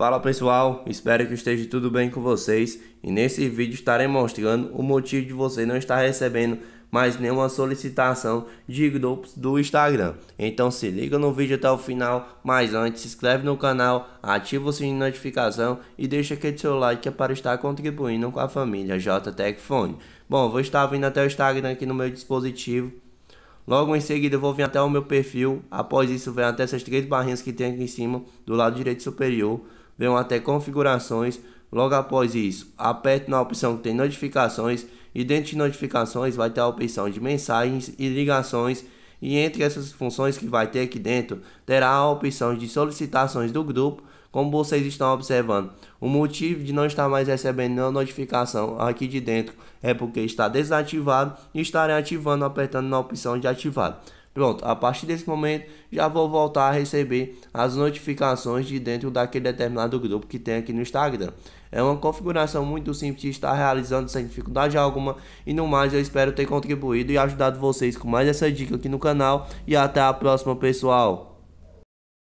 Fala pessoal, espero que esteja tudo bem com vocês e nesse vídeo estarei mostrando o motivo de você não estar recebendo mais nenhuma solicitação de grupos do Instagram. Então se liga no vídeo até o final, mas antes se inscreve no canal, ativa o sininho de notificação e deixa aquele seu like é para estar contribuindo com a família JTEC Fone. Bom, vou estar vindo até o Instagram aqui no meu dispositivo. Logo em seguida eu vou vir até o meu perfil, após isso vem até essas três barrinhas que tem aqui em cima do lado direito superior venham até configurações. Logo após isso, aperte na opção que tem notificações e dentro de notificações vai ter a opção de mensagens e ligações e entre essas funções que vai ter aqui dentro, terá a opção de solicitações do grupo, como vocês estão observando. O motivo de não estar mais recebendo nenhuma notificação aqui de dentro é porque está desativado e estarei ativando apertando na opção de ativar. Pronto, a partir desse momento já vou voltar a receber as notificações de dentro daquele determinado grupo que tem aqui no Instagram. É uma configuração muito simples de estar realizando sem dificuldade alguma. E no mais, eu espero ter contribuído e ajudado vocês com mais essa dica aqui no canal. E até a próxima, pessoal!